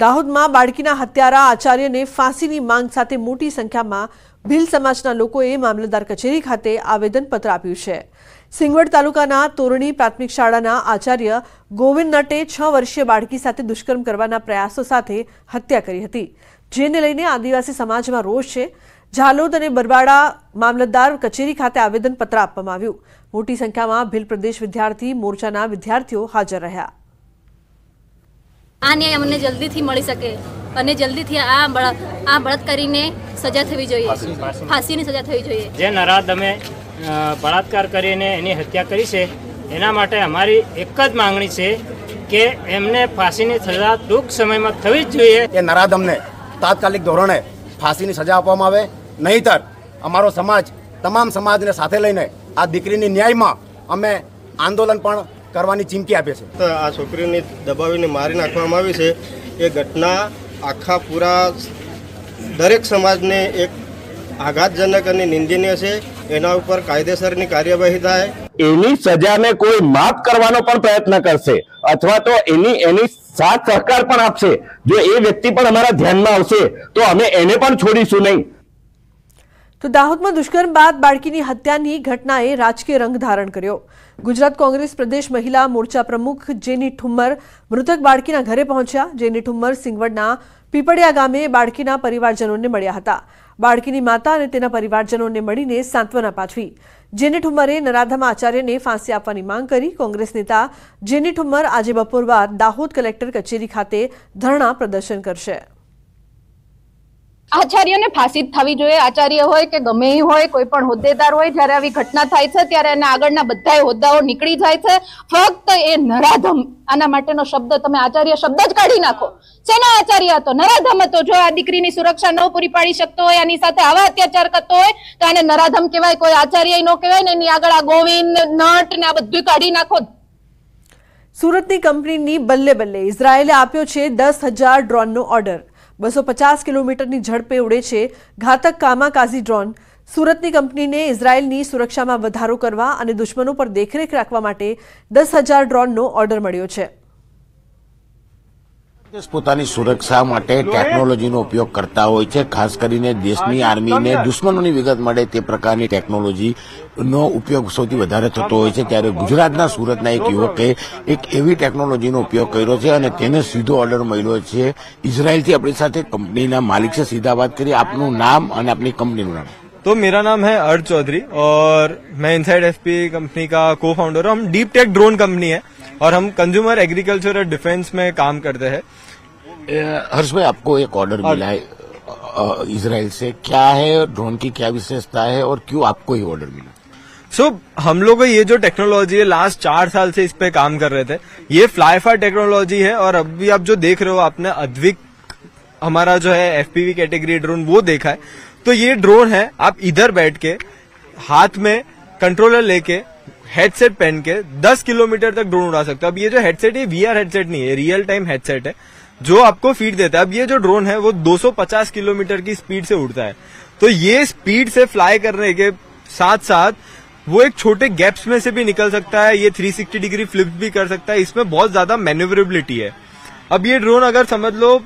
દાહોદમાં બાળકીના હત્યારા આચાર્યને ફાંસીની માંગ સાથે મોટી સંખ્યામાં ભીલ સમાજના લોકોએ મામલતદાર કચેરી ખાતે આવેદનપત્ર આપ્યું છે સિંગવડ તાલુકાના તોરણી પ્રાથમિક શાળાના આચાર્ય ગોવિંદ નટે છ વર્ષીય બાળકી સાથે દુષ્કર્મ કરવાના પ્રયાસો સાથે હત્યા કરી હતી જેને લઈને આદિવાસી સમાજમાં રોષ છે ઝાલોદ અને બરવાડા મામલતદાર કચેરી ખાતે આવેદનપત્ર આપવામાં આવ્યું મોટી સંખ્યામાં ભીલ પ્રદેશ વિદ્યાર્થી મોરચાના વિદ્યાર્થીઓ હાજર રહ્યા આ ન્યાય અમને જલ્દીથી મળી શકે અને જલ્દીથી આ આ બળાત્કારીને સજા થવી જોઈએ ફાંસીની સજા થવી જોઈએ જે નરાદ અમે બળાત્કાર કરીને એની હત્યા કરી છે એના માટે અમારી એક જ માંગણી છે કે એમને ફાંસીની સજા ટૂંક સમયમાં થવી જ જોઈએ એ નરાદ અમને તાત્કાલિક ધોરણે ફાંસીની સજા આપવામાં આવે નહીતર અમારો સમાજ તમામ સમાજને સાથે લઈને આ દીકરીની ન્યાયમાં અમે આંદોલન પણ કરવાની ચીમકી આપે છે આ છોકરીને દબાવીને મારી નાખવામાં આવી છે એ ઘટના આખા પૂરા દરેક સમાજને એક આઘાતજનક અને નિંદનીય છે એના ઉપર કાયદેસરની કાર્યવાહી થાય એની સજાને કોઈ માફ કરવાનો પણ પ્રયત્ન કરશે અથવા તો એની એની સાથ સહકાર પણ આપશે જો એ વ્યક્તિ પણ અમારા ધ્યાનમાં આવશે તો અમે એને પણ છોડીશું નહીં તો દાહોદમાં દુષ્કર્મ બાદ બાળકીની હત્યાની ઘટનાએ રાજકીય રંગ ધારણ કર્યો ગુજરાત કોંગ્રેસ પ્રદેશ મહિલા મોરચા પ્રમુખ જેની ઠુમ્મર મૃતક બાળકીના ઘરે પહોંચ્યા જેની ઠુમ્મર સિંગવડના પીપળિયા ગામે બાળકીના પરિવારજનોને મળ્યા હતા બાળકીની માતા અને તેના પરિવારજનોને મળીને સાંત્વના પાછવી જેની ઠુમ્મરે નરાધમ આચાર્યને ફાંસી આપવાની માંગ કરી કોંગ્રેસ નેતા જેની ઠુમ્મર આજે બપોર બાદ દાહોદ કલેક્ટર કચેરી ખાતે ધરણા પ્રદર્શન કરશે આચાર્યને ફાંસી થવી જોઈએ આચાર્ય હોય કે ગમે હોય કોઈ પણ હોદ્દેદાર હોય જ્યારે આવી ઘટના થાય છે ત્યારે એના આગળના બધા હોદ્દાઓ નીકળી જાય છે ફક્ત એ નરાધમ આના માટેનો શબ્દ તમે આચાર્ય શબ્દ જ કાઢી નાખો શેના આચાર્ય હતો નરાધમ હતો જો આ દીકરીની સુરક્ષા ન પૂરી પાડી શકતો હોય એની સાથે આવા અત્યાચાર કરતો હોય તો આને નરાધમ કહેવાય કોઈ આચાર્ય ન કહેવાય ને એની આગળ આ ગોવિંદ નટ ને આ બધું કાઢી નાખો સુરતની કંપનીની બલ્લે બલ્લે ઇઝરાયેલે આપ્યો છે દસ હજાર ડ્રોનનો ઓર્ડર બસો પચાસ કિલોમીટરની ઝડપે ઉડે છે ઘાતક કામાકાઝી ડ્રોન સુરતની કંપનીને ઇઝરાયેલની સુરક્ષામાં વધારો કરવા અને દુશ્મનો પર દેખરેખ રાખવા માટે દસ હજાર ડ્રોનનો ઓર્ડર મળ્યો છે દેશ પોતાની સુરક્ષા માટે ટેકનોલોજીનો ઉપયોગ કરતા હોય છે ખાસ કરીને દેશની આર્મીને દુશ્મનોની વિગત મળે તે પ્રકારની ટેકનોલોજીનો ઉપયોગ સૌથી વધારે થતો હોય છે ત્યારે ગુજરાતના સુરતના એક યુવકે એક એવી ટેકનોલોજીનો ઉપયોગ કર્યો છે અને તેને સીધો ઓર્ડર મળ્યો છે ઇઝરાયલથી આપણી સાથે કંપનીના માલિક છે સીધા વાત કરી આપનું નામ અને આપની કંપનીનું નામ तो मेरा नाम है अर्ज चौधरी और मैं इनसाइड एफपी कंपनी का को फाउंडर हूँ हम डीप टेक ड्रोन कंपनी है और हम कंज्यूमर एग्रीकल्चर और डिफेंस में काम करते हैं हर्ष भाई आपको एक ऑर्डर मिला है इसराइल से क्या है ड्रोन की क्या विशेषता है और क्यों आपको ये ऑर्डर मिला सो so, हम लोग ये जो टेक्नोलॉजी है लास्ट चार साल से इस पे काम कर रहे थे ये फ्लाईफा टेक्नोलॉजी है और अभी आप जो देख रहे हो आपने अद्विक हमारा जो है एफपीवी कैटेगरी ड्रोन वो देखा है तो ये ड्रोन है आप इधर बैठ के हाथ में कंट्रोलर लेके हेडसेट पहन के 10 किलोमीटर तक ड्रोन उड़ा सकते हो अब ये जो हेडसेट है वीआर हेडसेट नहीं है रियल टाइम हेडसेट है जो आपको फीड देता है अब ये जो ड्रोन है वो 250 किलोमीटर की स्पीड से उड़ता है तो ये स्पीड से फ्लाई करने के साथ साथ वो एक छोटे गैप्स में से भी निकल सकता है ये 360 डिग्री फ्लिप भी कर सकता है इसमें बहुत ज्यादा मेन्यूवरेबिलिटी है अब ये ड्रोन अगर समझ लो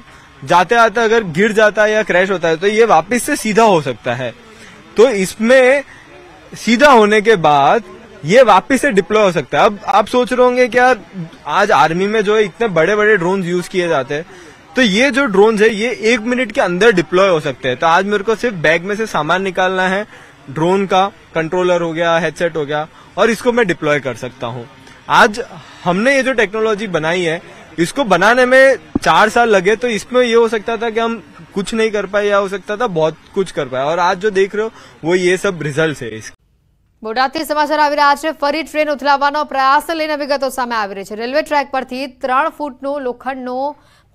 जाते आते अगर गिर जाता है या क्रैश होता है तो ये वापिस से सीधा हो सकता है तो इसमें सीधा होने के बाद ये वापिस से डिप्लॉय हो सकता है अब आप सोच रहे होंगे क्या आज आर्मी में जो है इतने बड़े बड़े ड्रोन यूज किए जाते हैं तो ये जो ड्रोन है ये एक मिनट के अंदर डिप्लॉय हो सकते हैं तो आज मेरे को सिर्फ बैग में से सामान निकालना है ड्रोन का कंट्रोलर हो गया हेडसेट हो गया और इसको मैं डिप्लॉय कर सकता हूँ आज हमने ये जो टेक्नोलॉजी बनाई है इसको बनाने में चार साल लगे तो इसमें ये हो सकता था कि हम कुछ नहीं कर पाए या हो सकता था बहुत कुछ कर पाए और आज जो देख रहे हो वो ये सब रिजल्ट है इसके બોટાદથી સમાચાર આવી રહ્યા છે ફરી ટ્રેન ઉથલાવવાનો પ્રયાસ લઈને વિગતો સામે આવી રહી છે રેલવે ટ્રેક પરથી ત્રણ ફૂટનો લોખંડનો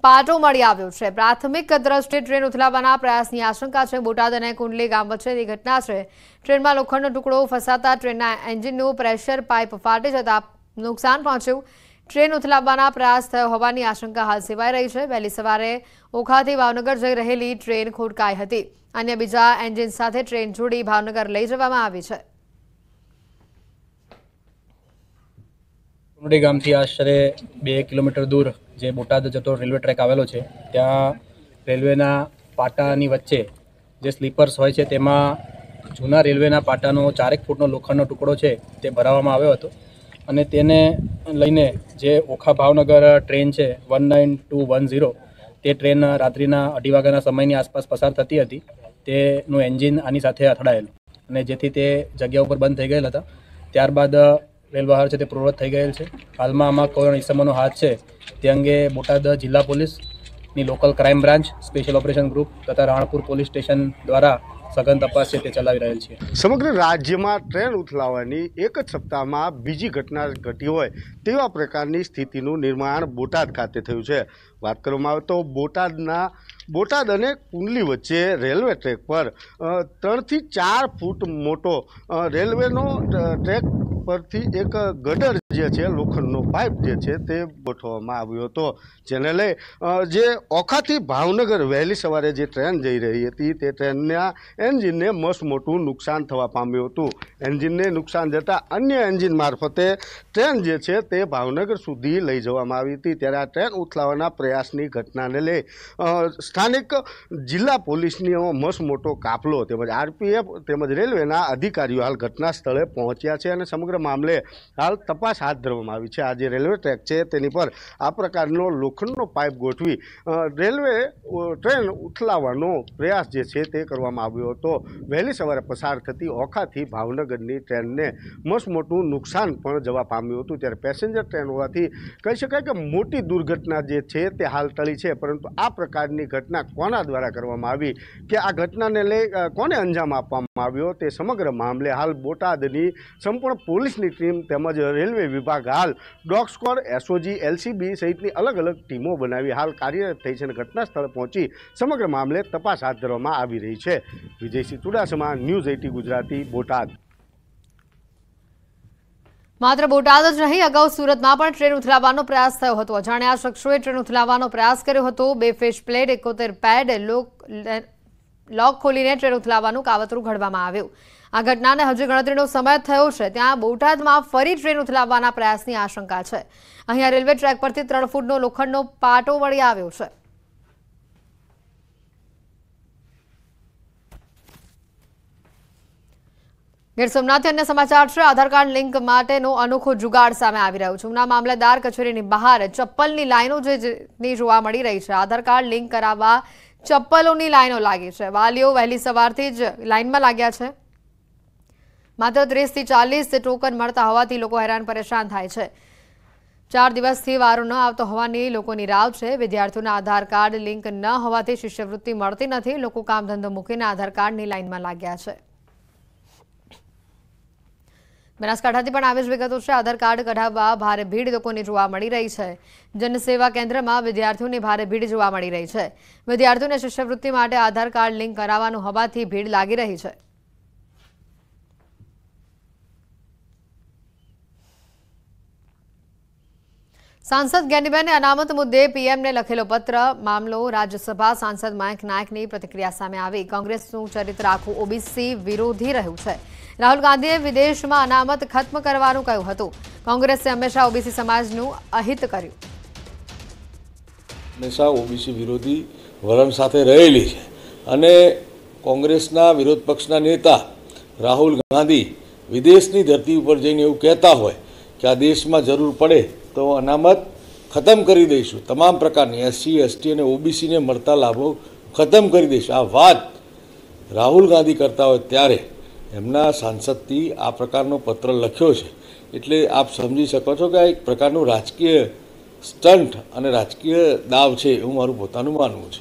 પાટો મળી આવ્યો છે પ્રાથમિક દ્રષ્ટિએ ટ્રેન ઉથલાવવાના પ્રયાસની આશંકા છે બોટાદ અને કુંડલી ગામ વચ્ચે વચ્ચેની ઘટના છે ટ્રેનમાં લોખંડનો ટુકડો ફસાતા ટ્રેનના એન્જિનનું પ્રેશર પાઇપ ફાટી જતા નુકસાન પહોંચ્યું ટ્રેન ઉથલાવવાના પ્રયાસ થયો હોવાની આશંકા હાલ સેવાઈ રહી છે વહેલી સવારે ઓખાથી ભાવનગર જઈ રહેલી ટ્રેન ખોટકાઈ હતી અન્ય બીજા એન્જિન સાથે ટ્રેન જોડી ભાવનગર લઈ જવામાં આવી છે કુંડી ગામથી આશરે બે કિલોમીટર દૂર જે બોટાદ જતો રેલવે ટ્રેક આવેલો છે ત્યાં રેલવેના પાટાની વચ્ચે જે સ્લીપર્સ હોય છે તેમાં જૂના રેલવેના પાટાનો ચારેક ફૂટનો લોખંડનો ટુકડો છે તે ભરાવવામાં આવ્યો હતો અને તેને લઈને જે ઓખા ભાવનગર ટ્રેન છે one nine two one zero તે ટ્રેન રાત્રિના અઢી વાગ્યાના સમયની આસપાસ પસાર થતી હતી તેનું એન્જિન આની સાથે અથડાયેલું અને જેથી તે જગ્યા ઉપર બંધ થઈ ગયેલ હતા ત્યારબાદ રેલ રેલવહાર છે તે પ્રવૃત્ત થઈ ગયેલ છે હાલમાં આમાં કોણ ઇસમોનો હાથ છે તે અંગે બોટાદ જિલ્લા પોલીસની local crime branch special operation group તથા રાણપુર પોલીસ સ્ટેશન દ્વારા સઘન તપાસ છે તે ચલાવી રહેલ છે સમગ્ર રાજ્યમાં ટ્રેન ઉથલાવવાની એક જ સપ્તાહમાં બીજી ઘટના ઘટી હોય તેવા પ્રકારની સ્થિતિનું નિર્માણ બોટાદ ખાતે થયું છે વાત કરવામાં આવે તો બોટાદના બોટાદ અને કુંડલી વચ્ચે રેલવે ટ્રેક પર ત્રણથી ચાર ફૂટ મોટો રેલવેનો ટ્રેક પરથી એક ગટર જે છે લોખંડનો પાઇપ જે છે તે ગોઠવવામાં આવ્યો હતો જેને લઈ જે ઓખાથી ભાવનગર વહેલી સવારે જે ટ્રેન જઈ રહી હતી તે ટ્રેનના એન્જિનને મસ્ત મોટું નુકસાન થવા પામ્યું હતું એન્જિનને નુકસાન જતાં અન્ય એન્જિન મારફતે ટ્રેન જે છે તે ભાવનગર સુધી લઈ જવામાં આવી હતી ત્યારે આ ટ્રેન ઉથલાવાના પ્રયાસની ઘટનાને લઈ સ્થાનિક જિલ્લા પોલીસનો મસ્ત મોટો કાફલો તેમજ આરપીએફ તેમજ રેલવેના અધિકારીઓ હાલ ઘટના સ્થળે પહોંચ્યા છે અને સમગ્ર સમગ્ર મામલે હાલ તપાસ હાથ ધરવામાં આવી છે આ જે રેલવે ટ્રેક છે તેની પર આ પ્રકારનો લોખંડનો પાઇપ ગોઠવી રેલવે ટ્રેન ઉથલાવવાનો પ્રયાસ જે છે તે કરવામાં આવ્યો હતો વહેલી સવારે પસાર થતી ઓખાથી ભાવનગરની ટ્રેનને મસ્ત નુકસાન પણ જવા પામ્યું હતું ત્યારે પેસેન્જર ટ્રેન હોવાથી કહી શકાય કે મોટી દુર્ઘટના જે છે તે હાલ ટળી છે પરંતુ આ પ્રકારની ઘટના કોના દ્વારા કરવામાં આવી કે આ ઘટનાને લઈ કોને અંજામ આપવામાં આવ્યો તે સમગ્ર મામલે હાલ બોટાદની સંપૂર્ણ પોલીસની ટીમ તેમજ રેલવે વિભાગ હાલ ડોગ સ્કોડ એસઓજી એલસીબી સહિતની અલગ અલગ ટીમો બનાવી હાલ કાર્યરત થઈ છે અને ઘટના સ્થળે પહોંચી સમગ્ર મામલે તપાસ હાથ ધરવામાં આવી રહી છે વિજયસિંહ ચુડાસમા ન્યૂઝ એટી ગુજરાતી બોટાદ માત્ર બોટાદ જ નહીં અગાઉ સુરતમાં પણ ટ્રેન ઉથલાવવાનો પ્રયાસ થયો હતો અજાણ્યા શખ્સોએ ટ્રેન ઉથલાવવાનો પ્રયાસ કર્યો હતો બે ફેશ પ્લેટ એકોતેર પેડ લોક ખોલીને ટ્રેન ઉથલાવવાનું કાવતરું ઘડવામાં આવ્યું આ ઘટનાને હજી ગણતરીનો સમય થયો છે ત્યાં બોટાદમાં ફરી ટ્રેન ઉથલાવવાના પ્રયાસની આશંકા છે અહીંયા રેલવે ટ્રેક પરથી ત્રણ ફૂટનો લોખંડનો પાટો મળી આવ્યો છે ગીર સોમનાથથી અન્ય સમાચાર છે આધાર કાર્ડ લિંક માટેનો અનોખો જુગાડ સામે આવી રહ્યો છે ઉના મામલતદાર કચેરીની બહાર ચપ્પલની લાઈનો જેની જોવા મળી રહી છે આધાર કાર્ડ લિંક કરાવવા ચપ્પલોની લાઈનો લાગી છે વાલીઓ વહેલી સવારથી જ લાઈનમાં લાગ્યા છે માત્ર ત્રીસથી ચાલીસ ટોકન મળતા હોવાથી લોકો હેરાન પરેશાન થાય છે ચાર દિવસથી વારો ન આવતો હોવાની લોકોની રાવ છે વિદ્યાર્થીઓના આધાર કાર્ડ લિંક ન હોવાથી શિષ્યવૃત્તિ મળતી નથી લોકો કામ ધંધો મૂકીને આધાર કાર્ડની લાઇનમાં લાગ્યા છે બનાસકાંઠાથી પણ આવી જ વિગતો છે આધાર કાર્ડ કઢાવવા ભારે ભીડ લોકોની જોવા મળી રહી છે જનસેવા કેન્દ્રમાં વિદ્યાર્થીઓની ભારે ભીડ જોવા મળી રહી છે વિદ્યાર્થીઓને શિષ્યવૃત્તિ માટે આધાર કાર્ડ લિંક કરાવવાનું હોવાથી ભીડ લાગી રહી છે સાંસદ જ્ઞાનીબેને અનામત મુદ્દે પીએમને લખેલો પત્ર મામલો રાજ્યસભા સાંસદ મયંક નાયકની પ્રતિક્રિયા સામે આવી કોંગ્રેસનું ચરિત્ર આખું ઓબીસી વિરોધી રહ્યું છે રાહુલ ગાંધીએ વિદેશમાં અનામત ખત્મ કરવાનું કહ્યું હતું કોંગ્રેસે હંમેશા ઓબીસી સમાજનું અહિત કર્યું હંમેશા ઓબીસી વિરોધી વલણ સાથે રહેલી છે અને કોંગ્રેસના વિરોધ પક્ષના નેતા રાહુલ ગાંધી વિદેશની ધરતી ઉપર જઈને એવું કહેતા હોય કે આ દેશમાં જરૂર પડે તો અનામત ખતમ કરી દઈશું તમામ પ્રકારની એસસી એસટી અને ઓબીસીને મળતા લાભો ખતમ કરી દઈશું આ વાત રાહુલ ગાંધી કરતા હોય ત્યારે એમના સાંસદથી આ પ્રકારનો પત્ર લખ્યો છે એટલે આપ સમજી શકો છો કે આ એક પ્રકારનું રાજકીય સ્ટન્ટ અને રાજકીય દાવ છે એવું મારું પોતાનું માનવું છે